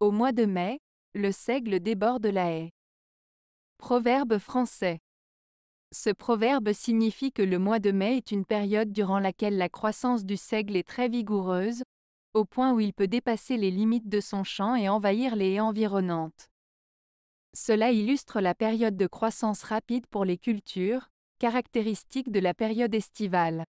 Au mois de mai, le seigle déborde la haie. Proverbe français. Ce proverbe signifie que le mois de mai est une période durant laquelle la croissance du seigle est très vigoureuse, au point où il peut dépasser les limites de son champ et envahir les haies environnantes. Cela illustre la période de croissance rapide pour les cultures, caractéristique de la période estivale.